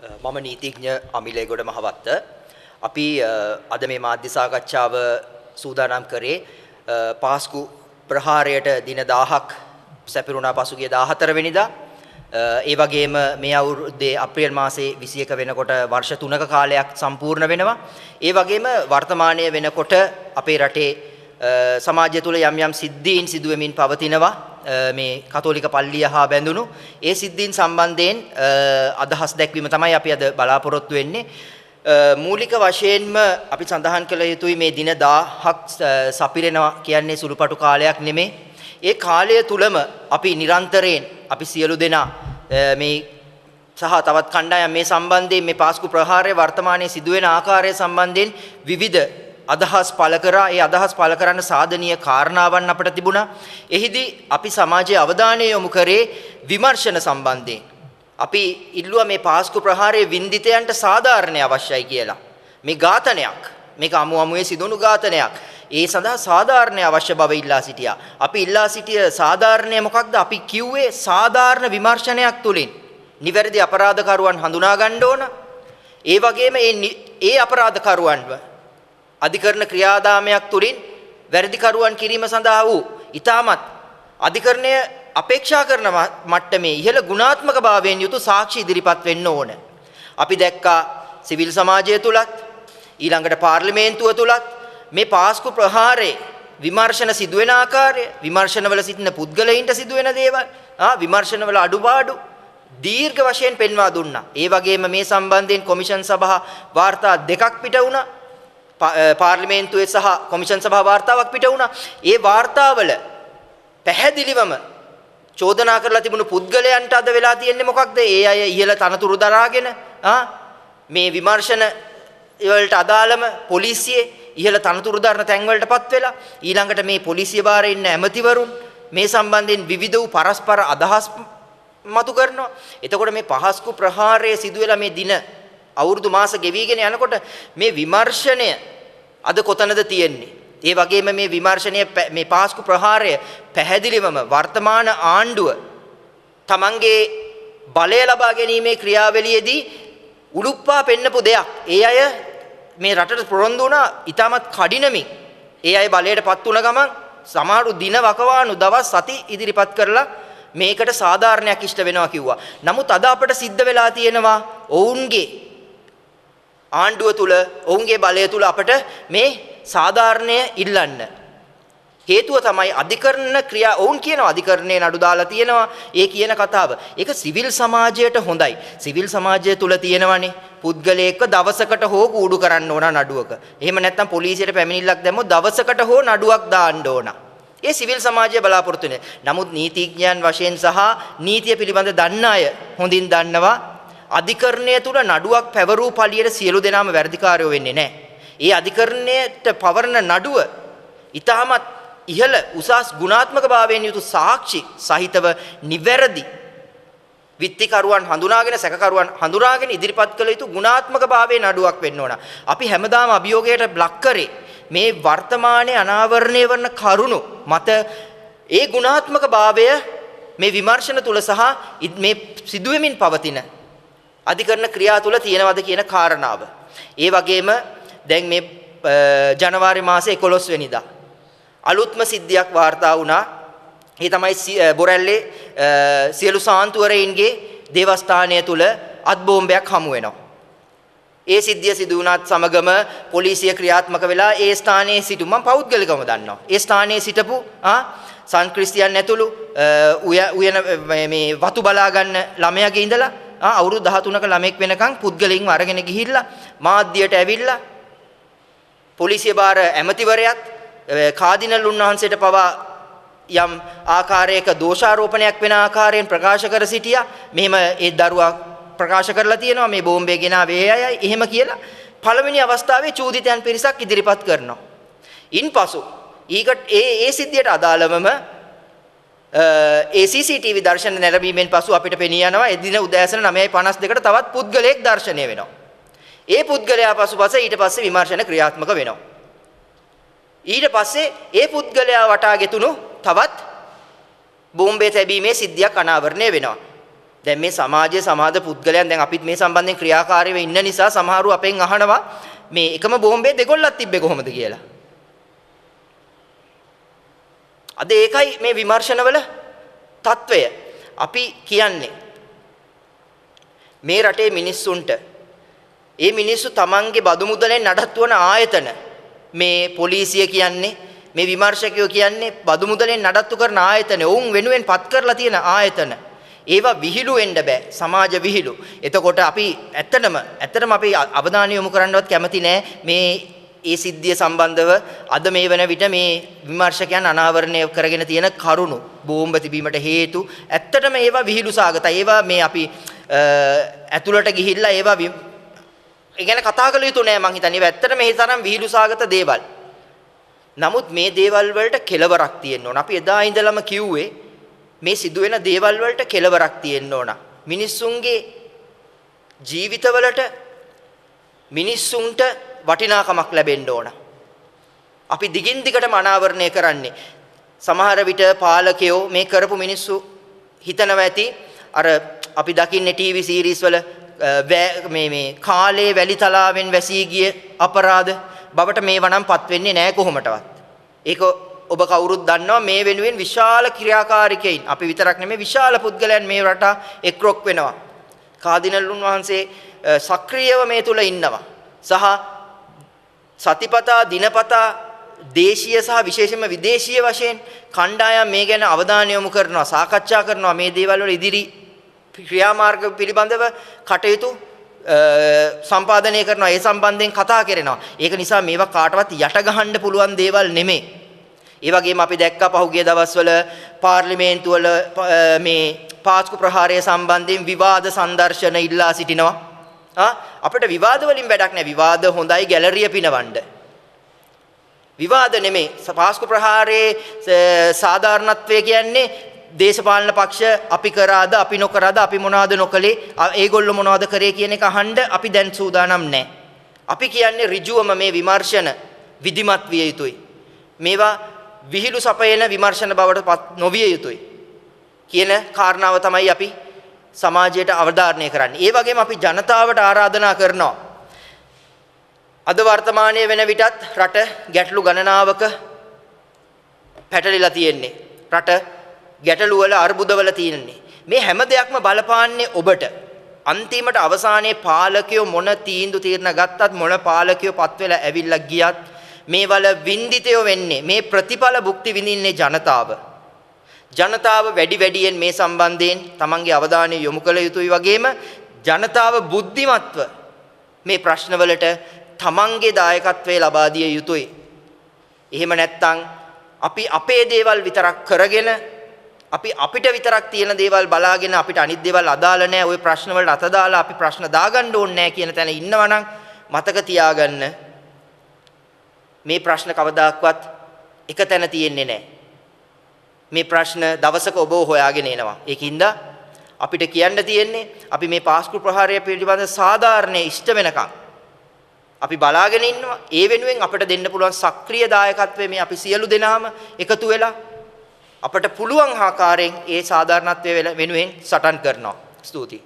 මම නීතිඥ අමිලේගොඩ මහවත්ත. අපි අද මේ මාධ්‍ය සාකච්ඡාව සූදානම් කරේ පාස්කු ප්‍රහාරයට දින 1000ක් සැපිරුණා පසුගිය 14 වෙනිදා. ඒ වගේම මේ අවුරුද්දේ අප්‍රේල් මාසේ 21 වෙනකොට වර්ෂ 3ක කාලයක් සම්පූර්ණ වෙනවා. ඒ වගේම වර්තමානයේ වෙනකොට අපේ රටේ සමාජය තුළ යම් යම් සිද්ධීන් සිදුවෙමින් පවතිනවා. මේ කතෝලික පල්ලිය හා බැඳුණු ඒ සිද්ධීන් සම්බන්ධයෙන් අදහස් දැක්වීම තමයි අපි අද බලාපොරොත්තු වෙන්නේ. මූලික වශයෙන්ම අපි සඳහන් කළ යුතුයි මේ දින 1000ක් සපිරෙනවා කියන්නේ සුළුපටු කාලයක් නෙමේ. ඒ කාලය තුලම අපි නිරන්තරයෙන් අපි සියලු දෙනා මේ සහ තවත් කණ්ඩායම් මේ සම්බන්ධයෙන් මේ පාස්කු ප්‍රහාරය වර්තමානයේ සිදුවෙන ආකාරය සම්බන්ධයෙන් විවිධ අදහස් පළ කරා ඒ අදහස් පළ කරන්න සාධනීය කාරණාවන් අපට තිබුණා. එහිදී අපි සමාජයේ අවධානය යොමු කරේ විමර්ශන සම්බන්ධයෙන්. අපි ඉල්ලුවා මේ පාස්කු ප්‍රහාරයේ වින්දිතයන්ට සාධාරණය අවශ්‍යයි කියලා. මේ ඝාතනයක් මේක අමු අමුවේ සිදුණු ඝාතනයක්. ඒ සඳහා සාධාරණය අවශ්‍ය බව ඉල්ලා සිටියා. අපි ඉල්ලා සිටිය සාධාරණය මොකක්ද? අපි කිව්වේ සාධාරණ විමර්ශනයක් තුලින් නිවැරදි අපරාධකරුවන් හඳුනා ගන්න ඕන. ඒ වගේම ඒ අපරාධකරුවන්ව අධිකරණ ක්‍රියාදාමයක් තුළින් වැරදිකරුවන් කිරීම සඳහා වූ ඊටමත් අධිකරණය අපේක්ෂා කරන මට්ටමේ ඉහළ ගුණාත්මක භාවයෙන් යුතු සාක්ෂි ඉදිරිපත් වෙන්න ඕන. අපි දැක්කා සිවිල් සමාජය තුලත් ඊළඟට පාර්ලිමේන්තුව තුලත් මේ පාස්කු ප්‍රහාරේ විමර්ශන සිදුවෙන ආකාරය විමර්ශනවල සිටින පුද්ගලයින්ට සිදුවෙන දේවල් ආ විමර්ශනවල අඩුපාඩු දීර්ඝ වශයෙන් පෙන්වා දුන්නා. ඒ වගේම මේ සම්බන්ධයෙන් කොමිෂන් සභා වාර්තා දෙකක් පිට වුණා. පාර්ලිමේන්තුවේ සහ කොමිෂන් සභා වාර්තාවක් පිට වුණා. ඒ වාර්තාවල පැහැදිලිවම චෝදනා කරලා තිබුණු පුද්ගලයන්ට අද වෙලා තියෙන්නේ මොකක්ද? ඒ අය ඉහළ තනතුරු දරාගෙන මේ විමර්ශන වලට අදාළම පොලිසියේ ඉහළ තනතුරු දරන තැන්වලටපත් වෙලා ඊළඟට මේ පොලිසිය බාරේ ඉන්න ඇමතිවරුන් මේ සම්බන්ධයෙන් විවිධ වූ පරස්පර අදහස් මතු කරනවා. එතකොට මේ පහස්කු ප්‍රහාරයේ සිදුවෙලා මේ දින අවුරුදු මාස ගෙවිගෙන යනකොට මේ විමර්ශනය අද කොතනද තියෙන්නේ? ඒ වගේම මේ විමර්ශනය මේ පාස්කු ප්‍රහාරය පැහැදිලිවම වර්තමාන ආණ්ඩුව තමන්ගේ බලය ලබා ගැනීමේ ක්‍රියාවලියේදී උලුප්පා පෙන්නපු දෙයක්. ඒ අය මේ රටට පොරොන්දු වුණා ඉතාමත් කඩිනමින්. ඒ අය බලයටපත් වුණ ගමන් සමහරු දින වකවානු දවස් සති ඉදිරිපත් කරලා මේකට සාධාරණයක් ඉෂ්ට වෙනවා කිව්වා. නමුත් අද අපට සිද්ධ වෙලා තියෙනවා ඔවුන්ගේ ආණ්ඩුව තුල ඔවුන්ගේ බලය තුල අපට මේ සාධාරණය ඉල්ලන්න හේතුව තමයි අධිකරණ ක්‍රියා ඔවුන් කියන අධිකරණයේ නඩු දාලා තියෙනවා ඒ කියන කතාව. ඒක සිවිල් සමාජයට හොඳයි. සිවිල් සමාජය තුල තියෙනවනේ පුද්ගලයෙක්ව දවසකට හෝ කූඩු කරන්න ඕන නඩුවක. එහෙම නැත්නම් පොලිසියට පැමිණිල්ලක් දැම්මොත් දවසකට හෝ නඩුවක් දාන්න ඕන. ඒ සිවිල් සමාජය බලාපොරොත්තු නමුත් නීතිඥයන් වශයෙන් සහ නීතිය පිළිබඳ දන්න අය හොඳින් දන්නවා අධිකරණය තුල නඩුවක් පැවරූ පළියට සියලු දෙනාම වැඩිකාරයෝ වෙන්නේ නැහැ. ඒ අධිකරණයට පවරන නඩුව ඊටමත් ඉහළ උසස් ගුණාත්මක භාවයෙන් යුතු සාක්ෂි සහිතව නිවැරදි විත්තිකරුවන් හඳුනාගෙන සැකකරුවන් හඳුනාගෙන ඉදිරිපත් කළ යුතු ගුණාත්මක භාවයේ නඩුවක් වෙන්න ඕන. අපි හැමදාම අභියෝගයට බ්ලොක් කරේ මේ වර්තමානයේ අනාවරණය වන කරුණු මත ඒ ගුණාත්මක භාවය මේ විමර්ශන තුල සහ මේ සිදුවෙමින් පවතින අධිකරණ ක්‍රියා තුල තියෙනවද කියන කාරණාව. ඒ වගේම දැන් මේ ජනවාරි මාසේ 11 වෙනිදා අලුත්ම සිද්ධියක් වාර්තා වුණා. ඒ තමයි බොරැල්ලේ සියලු සාන්තුවරයින්ගේ දේවස්ථානය තුල අත් බෝම්බයක් හමු වෙනවා. ඒ සිද්ධිය සිදු වුණත් සමගම පොලිසිය ක්‍රියාත්මක වෙලා ඒ ස්ථානයේ සිටු මම පෞද්ගලිකවම දන්නවා. ඒ ස්ථානයේ සිටපු ආ සංක්‍රිස්තියන් ඇතුළු උයන මේ වතු බලා ගන්න ළමයාගේ ඉඳලා ආ අවුරුදු 13ක ළමෙක් වෙනකන් පුද්ගලින්ව අරගෙන ගිහිල්ලා මාධ්‍යයට ඇවිල්ලා පොලිසිය බාර ඇමතිවරයාත් කාදිනල් උන්වහන්සේට පවා යම් ආකාරයක දෝෂාරෝපණයක් වෙන ආකාරයෙන් ප්‍රකාශ කර සිටියා. මෙහෙම ඒ දරුවා ප්‍රකාශ කරලා තියෙනවා මේ බෝම්බේ ගෙනාවේ අයයි එහෙම කියලා පළවෙනි අවස්ථාවේ චූදිතයන් පිරිසක් ඉදිරිපත් කරනවා. ඉන්පසු ඊකට ඒ ඒ සිද්ධියට අදාළවම ඒ uh, CCTV දර්ශන නැරඹීමෙන් පසු අපිට පෙනී යනවා එදින උදෑසන 9:52ට තවත් පුද්ගලයෙක් දර්ශනය වෙනවා. ඒ පුද්ගලයා පසුපස ඊට පස්සේ විමර්ශන ක්‍රියාත්මක වෙනවා. ඊට පස්සේ ඒ පුද්ගලයා වටා ගෙතුණු තවත් බෝම්බේ තැබීමේ සිද්ධියක් අනාවරණය වෙනවා. දැන් මේ සමාජයේ සමාජ පුද්ගලයන් දැන් අපිත් මේ සම්බන්ධයෙන් ක්‍රියාකාරීව ඉන්න නිසා සමහරු අපෙන් අහනවා මේ එකම බෝම්බේ දෙගොල්ලක් තිබ්බේ කොහොමද කියලා. අද ඒකයි මේ විමර්ශනවල తত্ত্বය. අපි කියන්නේ මේ රටේ මිනිස්සුන්ට ඒ මිනිස්සු Tamange බදු මුදලෙන් නඩත්තුවන ආයතන මේ පොලිසිය කියන්නේ මේ විමර්ශකයෝ කියන්නේ බදු මුදලෙන් නඩත්තු කරන ආයතන වුන් වෙනුවෙන් පත් කරලා තියෙන ආයතන ඒවා විහිළු වෙන්න බෑ සමාජ විහිළු. එතකොට අපි ඇත්තටම ඇත්තටම අපි අවධානය යොමු කරන්නවත් කැමති නෑ මේ ඒ සිද්ධිය සම්බන්ධව අද මේ වන විට මේ විමර්ශකයන් අනාවරණය කරගෙන තියෙන කරුණු බෝම්බ තිබීමට හේතු ඇත්තටම ඒවා විහිළු සාගතයි. ඒවා මේ අපි ඇතුළට ගිහිල්ලා ඒවා ගැන කතා කළ යුතු නෑ මං හිතන්නේ. ඇත්තටම මේ තරම් විහිළු සාගත දේවල්. නමුත් මේ දේවල් වලට කෙලවරක් තියෙන්න ඕන. අපි එදා ඉඳලම කිව්වේ මේ සිදුවෙන දේවල් වලට කෙලවරක් තියෙන්න ඕන. මිනිස්සුන්ගේ ජීවිතවලට මිනිස්සුන්ට වටිනාකමක් ලැබෙන්න ඕන. අපි දිගින් දිගටම අනාවරණය කරන්නේ. සමහර විට පාලකයෝ මේ කරපු මිනිස්සු හිතනවා ඇති අර අපි දකින්නේ ටීවී සීරීස් වල මේ මේ කාලේ වැලි තලාවෙන් වැසී ගිය අපරාධ බවට මේවා නම්පත් වෙන්නේ නැහැ කොහොමටවත්. ඒක ඔබ කවුරුත් දන්නවා මේ වෙනුවෙන් විශාල ක්‍රියාකාරිකයින් අපි විතරක් නෙමෙයි විශාල පුද්ගලයන් මේ රට එක්රොක් වෙනවා. කාදිනල්ලුන් වහන්සේ සක්‍රියව මේ තුල ඉන්නවා. සහ සතිපතා දිනපතා දේශීය සහ විශේෂයෙන්ම විදේශීය වශයෙන් කණ්ඩායම් මේ ගැන අවධානය යොමු කරනවා සාකච්ඡා කරනවා මේ දේවල් වල ඉදිරි ක්‍රියාමාර්ග පිළිබඳව කටයුතු සම්පාදනය කරනවා ඒ සම්බන්ධයෙන් කතා කරනවා ඒක නිසා මේවා කාටවත් යට ගහන්න පුළුවන් දේවල් නෙමෙයි ඒ වගේම අපි දැක්කා පහුගිය දවස්වල පාර්ලිමේන්තුවල මේ පාස්කු ප්‍රහාරය සම්බන්ධයෙන් විවාද සංදර්ශන ඉල්ලා සිටිනවා ආ අපිට විවාද වලින් වැඩක් නැහැ. විවාද හොඳයි ගැලරිය පිනවන්න. විවාද නෙමෙයි. පාස්කු ප්‍රහාරයේ සාධාරණත්වය කියන්නේ දේශපාලන පක්ෂ අපි කරාද අපි නොකරාද අපි මොනවද නොකලේ ඒගොල්ලෝ මොනවද කරේ කියන එක අහන්න අපි දැන් සූදානම් නැහැ. අපි කියන්නේ ඍජුවම මේ විමර්ශන විධිමත් විය යුතුයි. මේවා විහිළු සපයන විමර්ශන බවට නොවිය යුතුයි කියන කාරණාව තමයි අපි සමාජයට අවධාරණය කරන්නේ. ඒ වගේම අපි ජනතාවට ආරාධනා කරනවා. අද වර්තමානයේ වෙන විටත් රට ගැටලු ගණනාවක පැටලිලා තියෙන්නේ. රට ගැටලු වල අර්බුදවල තියෙන්නේ. මේ හැම දෙයක්ම බලපාන්නේ ඔබට. අන්තිමට අවසානයේ පාලකයෝ මොන තීන්දුව తీරන ගත්තත් මොන පාලකයෝ පත් වෙලා ඇවිල්ලා ගියත් මේවල වින්දිතයෝ වෙන්නේ මේ ප්‍රතිඵල භුක්ති විඳින්නේ ජනතාව. ජනතාව වැඩි වැඩියෙන් මේ සම්බන්ධයෙන් තමන්ගේ අවධානය යොමු කළ යුතුයි වගේම ජනතාව බුද්ධිමත්ව මේ ප්‍රශ්නවලට තමන්ගේ දායකත්වය ලබා දිය යුතුයි. එහෙම නැත්නම් අපි අපේ දේවල් විතරක් කරගෙන අපි අපිට විතරක් තියෙන දේවල් බලාගෙන අපිට අනිත් දේවල් අදාළ නැහැ ওই ප්‍රශ්න වලට අත දාලා අපි ප්‍රශ්න දාගන්න ඕනේ නැහැ කියන තැන ඉන්නවනම් මතක තියාගන්න මේ ප්‍රශ්න කවදාක්වත් එක තැන තියෙන්නේ නැහැ මේ ප්‍රශ්න දවසක ඔබව හොයාගෙන එනවා. ඒකින්ද අපිට කියන්න තියෙන්නේ අපි මේ පාස්කු ප්‍රහාරය පිළිබඳ සාධාරණයේ ඉෂ්ට වෙනකම් අපි බලාගෙන ඉන්නවා. ඒ වෙනුවෙන් අපිට දෙන්න පුළුවන් සක්‍රීය දායකත්වයේ මේ අපි සියලු දෙනාම එකතු වෙලා අපට පුළුවන් ආකාරයෙන් ඒ සාධාරණත්වය වෙනුවෙන් සටන් කරනවා. ස්තුතියි.